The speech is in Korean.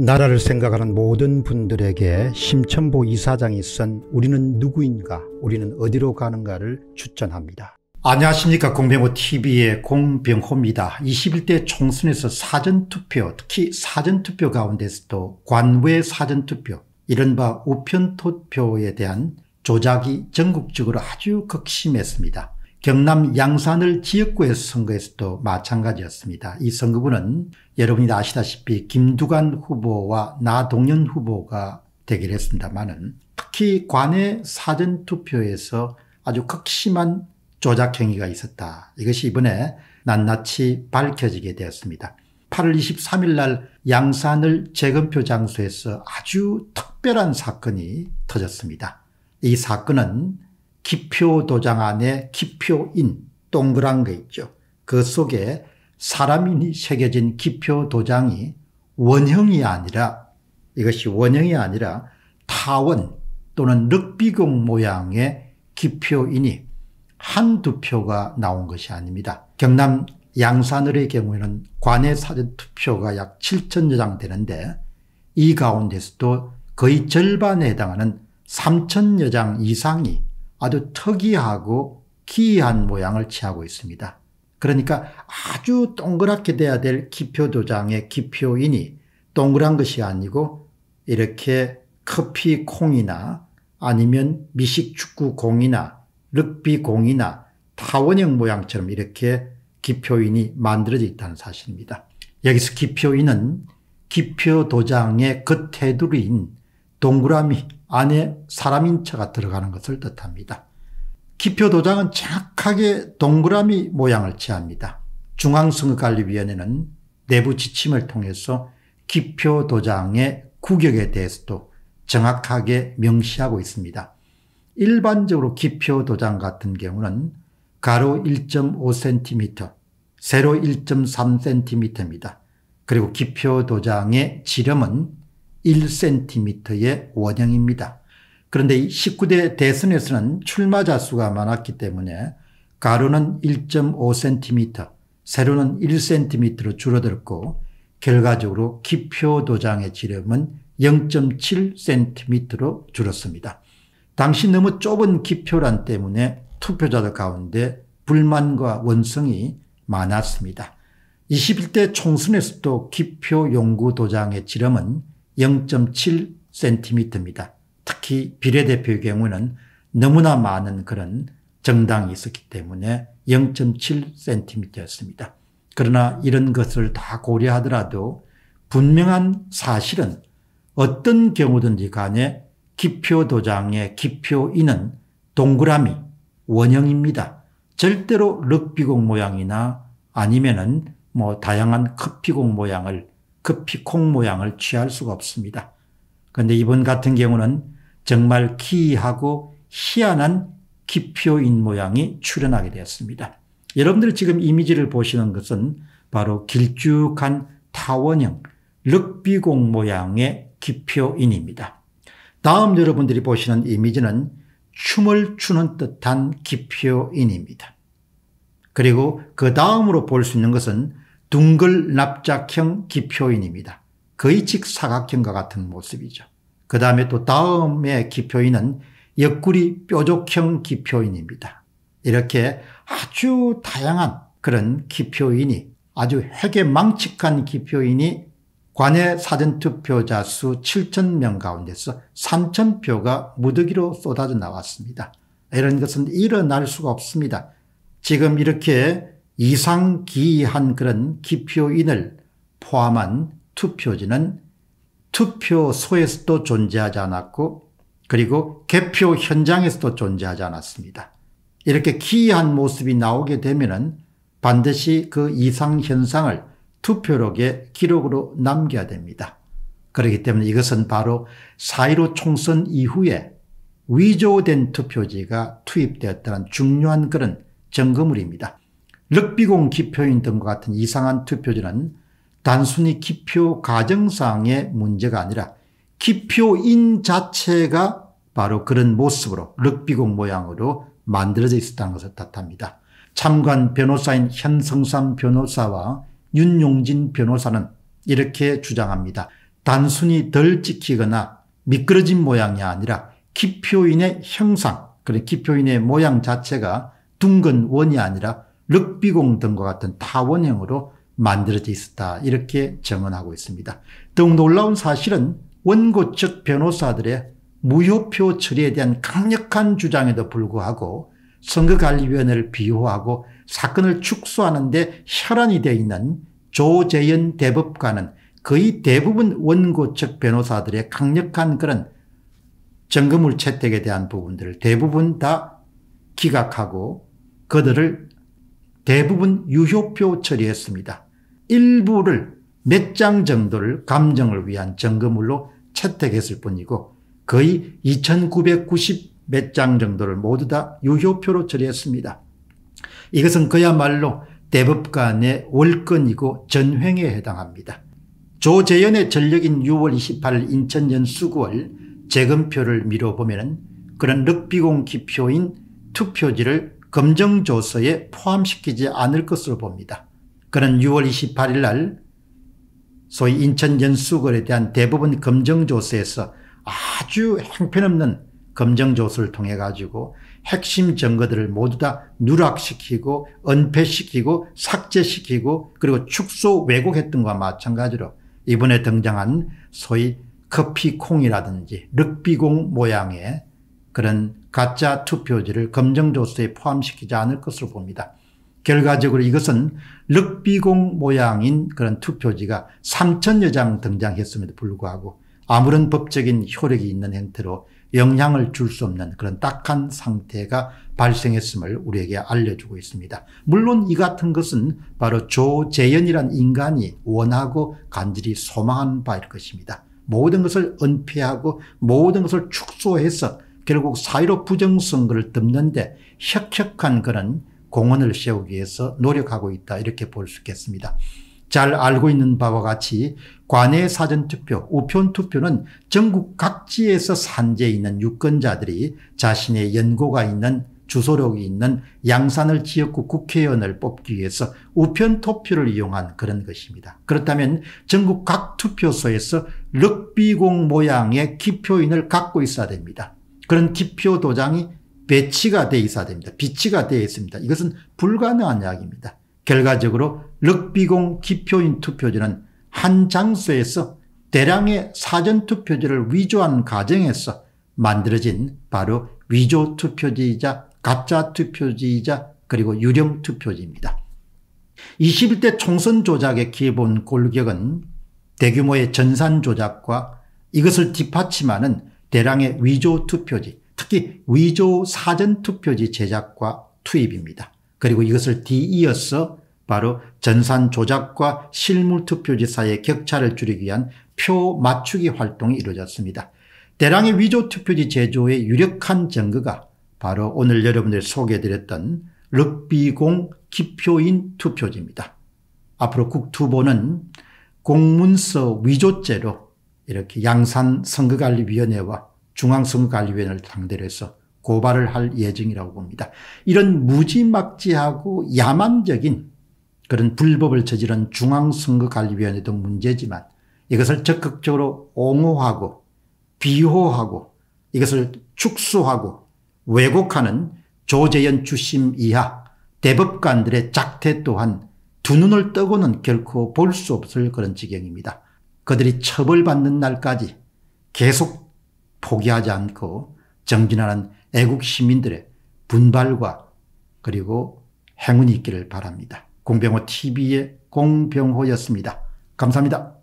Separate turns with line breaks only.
나라를 생각하는 모든 분들에게 심천보 이사장이 쓴 우리는 누구인가 우리는 어디로 가는가를 추천합니다. 안녕하십니까 공병호TV의 공병호입니다. 21대 총선에서 사전투표 특히 사전투표 가운데서도 관외 사전투표 이른바 우편투표에 대한 조작이 전국적으로 아주 극심했습니다. 경남 양산을 지역구에 선거에서도 마찬가지였습니다. 이 선거구는 여러분이 아시다시피 김두관 후보와 나동연 후보가 대결했습니다만은 특히 관내 사전투표에서 아주 극심한 조작 행위가 있었다. 이것이 이번에 낱낱이 밝혀지게 되었습니다. 8월 23일 날 양산을 재검표 장소에서 아주 특별한 사건이 터졌습니다. 이 사건은 기표 도장 안에 기표인 동그란 거 있죠. 그 속에 사람이 새겨진 기표 도장이 원형이 아니라 이것이 원형이 아니라 타원 또는 늑비공 모양의 기표인이 한두 표가 나온 것이 아닙니다. 경남 양산을의 경우에는 관외 사전 투표가 약 7천여 장 되는데 이 가운데서도 거의 절반에 해당하는 3천여 장 이상이 아주 특이하고 기이한 모양을 취하고 있습니다. 그러니까 아주 동그랗게 돼야 될 기표 도장의 기표인이 동그란 것이 아니고 이렇게 커피 콩이나 아니면 미식 축구 공이나 럭비 공이나 타원형 모양처럼 이렇게 기표인이 만들어져 있다는 사실입니다. 여기서 기표인은 기표 도장의 겉테두리인 동그라미 안에 사람인 체가 들어가는 것을 뜻합니다. 기표 도장은 정확하게 동그라미 모양을 취합니다. 중앙선거관리위원회는 내부 지침을 통해서 기표 도장의 구격에 대해서도 정확하게 명시하고 있습니다. 일반적으로 기표 도장 같은 경우는 가로 1.5cm, 세로 1.3cm입니다. 그리고 기표 도장의 지름은 1cm의 원형입니다. 그런데 19대 대선에서는 출마자 수가 많았기 때문에 가로는 1.5cm, 세로는 1cm로 줄어들었고 결과적으로 기표 도장의 지름은 0.7cm로 줄었습니다. 당시 너무 좁은 기표란 때문에 투표자들 가운데 불만과 원성이 많았습니다. 21대 총선에서도 기표 용구 도장의 지름은 0.7cm입니다. 특히 비례대표의 경우는 너무나 많은 그런 정당이 있었기 때문에 0.7cm였습니다. 그러나 이런 것을 다 고려하더라도 분명한 사실은 어떤 경우든지 간에 기표 도장의 기표인은 동그라미, 원형입니다. 절대로 럭비공 모양이나 아니면은 뭐 다양한 커피공 모양을 그 피콩 모양을 취할 수가 없습니다. 그런데 이번 같은 경우는 정말 기이하고 희한한 기표인 모양이 출현하게 되었습니다. 여러분들 지금 이미지를 보시는 것은 바로 길쭉한 타원형 럭비공 모양의 기표인입니다. 다음 여러분들이 보시는 이미지는 춤을 추는 듯한 기표인입니다. 그리고 그 다음으로 볼 수 있는 것은 둥글 납작형 기표인입니다. 거의 직사각형과 같은 모습이죠. 그 다음에 또 다음의 기표인은 옆구리 뾰족형 기표인입니다. 이렇게 아주 다양한 그런 기표인이 아주 핵에 망측한 기표인이 관외 사전투표자 수 7천명 가운데서 3천표가 무더기로 쏟아져 나왔습니다. 이런 것은 일어날 수가 없습니다. 지금 이렇게 이상기이한 그런 기표인을 포함한 투표지는 투표소에서도 존재하지 않았고 그리고 개표 현장에서도 존재하지 않았습니다. 이렇게 기이한 모습이 나오게 되면 반드시 그 이상 현상을 투표록에 기록으로 남겨야 됩니다. 그렇기 때문에 이것은 바로 4.15 총선 이후에 위조된 투표지가 투입되었다는 중요한 그런 점검물입니다. 럭비공 기표인 등과 같은 이상한 투표지는 단순히 기표 가정상의 문제가 아니라 기표인 자체가 바로 그런 모습으로 럭비공 모양으로 만들어져 있었다는 것을 뜻합니다. 참관 변호사인 현성삼 변호사와 윤용진 변호사는 이렇게 주장합니다. 단순히 덜 찍히거나 미끄러진 모양이 아니라 기표인의 형상, 그래 기표인의 모양 자체가 둥근 원이 아니라 륵비공 등과 같은 타원형으로 만들어져 있었다 이렇게 증언하고 있습니다. 더욱 놀라운 사실은 원고 측 변호사들의 무효표 처리에 대한 강력한 주장에도 불구하고 선거관리위원회를 비호하고 사건을 축소하는 데 혈안이 되어 있는 조재현 대법관은 거의 대부분 원고 측 변호사들의 강력한 그런 정금물 채택에 대한 부분들을 대부분 다 기각하고 그들을 대부분 유효표 처리했습니다. 일부를 몇 장 정도를 감정을 위한 점검물로 채택했을 뿐이고 거의 2990 몇 장 정도를 모두 다 유효표로 처리했습니다. 이것은 그야말로 대법관의 월권이고 전횡에 해당합니다. 조재연의 전력인 6월 28일 인천년 수구월 재검표를 미뤄보면 그런 럭비공 기표인 투표지를 검증조서에 포함시키지 않을 것으로 봅니다. 그는 6월 28일 날 소위 인천 연수구에 대한 대부분 검증조서에서 아주 행편없는 검증조서를 통해 가지고 핵심 증거들을 모두 다 누락시키고 은폐시키고 삭제시키고 그리고 축소 왜곡했던 것과 마찬가지로 이번에 등장한 소위 커피콩이라든지 럭비공 모양의 그런 가짜 투표지를 검정조서에 포함시키지 않을 것으로 봅니다. 결과적으로 이것은 럭비공 모양인 그런 투표지가 3천여 장 등장했음에도 불구하고 아무런 법적인 효력이 있는 형태로 영향을 줄 수 없는 그런 딱한 상태가 발생했음을 우리에게 알려주고 있습니다. 물론 이 같은 것은 바로 조재연이란 인간이 원하고 간절히 소망한 바일 것입니다. 모든 것을 은폐하고 모든 것을 축소해서 결국 사회로 부정선거를 덮는데 혁혁한 그런 공헌을 세우기 위해서 노력하고 있다 이렇게 볼 수 있겠습니다. 잘 알고 있는 바와 같이 관외 사전투표, 우편투표는 전국 각지에서 산재에 있는 유권자들이 자신의 연고가 있는 주소록이 있는 양산을 지역구 국회의원을 뽑기 위해서 우편 투표를 이용한 그런 것입니다. 그렇다면 전국 각 투표소에서 럭비공 모양의 기표인을 갖고 있어야 됩니다. 그런 기표 도장이 배치가 돼 있어야 됩니다. 비치가 되 있습니다. 이것은 불가능한 이야기입니다. 결과적으로 럭비공 기표인 투표지는 한 장소에서 대량의 사전 투표지를 위조한 과정에서 만들어진 바로 위조 투표지이자 가짜 투표지이자 그리고 유령 투표지입니다. 21대 총선 조작의 기본 골격은 대규모의 전산 조작과 이것을 뒷받침하는 대량의 위조 투표지, 특히 위조 사전 투표지 제작과 투입입니다. 그리고 이것을 뒤이어서 바로 전산 조작과 실물 투표지 사이의 격차를 줄이기 위한 표 맞추기 활동이 이루어졌습니다. 대량의 위조 투표지 제조의 유력한 증거가 바로 오늘 여러분들 소개해드렸던 럭비공 기표인 투표지입니다. 앞으로 국투보는 공문서 위조죄로 이렇게 양산 선거관리위원회와 중앙선거관리위원회를 상대로 해서 고발을 할 예정이라고 봅니다. 이런 무지막지하고 야만적인 그런 불법을 저지른 중앙선거관리위원회도 문제지만 이것을 적극적으로 옹호하고 비호하고 이것을 축소하고 왜곡하는 조재현 주심 이하 대법관들의 작태 또한 두 눈을 뜨고는 결코 볼 수 없을 그런 지경입니다. 그들이 처벌받는 날까지 계속 포기하지 않고 정진하는 애국 시민들의 분발과 그리고 행운이 있기를 바랍니다. 공병호 TV의 공병호였습니다. 감사합니다.